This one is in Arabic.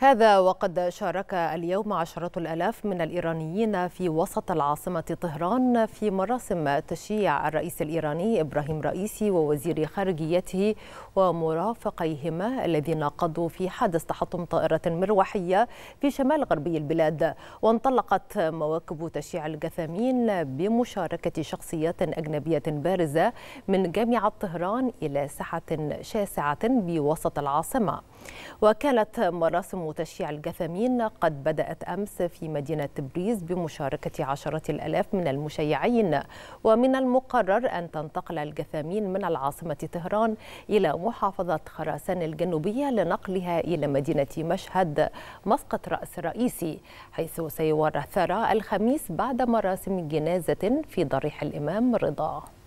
هذا وقد شارك اليوم عشرات الألاف من الإيرانيين في وسط العاصمة طهران في مراسم تشييع الرئيس الإيراني إبراهيم رئيسي ووزير خارجيته ومرافقيهما الذين قضوا في حادث تحطم طائرة مروحية في شمال غربي البلاد وانطلقت مواكب تشييع الجثامين بمشاركة شخصيات أجنبية بارزة من جامعة طهران إلى ساحة شاسعة بوسط العاصمة وكانت مراسم وتشييع الجثامين قد بدأت أمس في مدينة تبريز بمشاركة عشرة الألاف من المشيعين ومن المقرر أن تنتقل الجثامين من العاصمة طهران إلى محافظة خراسان الجنوبية لنقلها إلى مدينة مشهد مسقط رأس رئيسي حيث سيورى الثرى الخميس بعد مراسم جنازة في ضريح الإمام رضا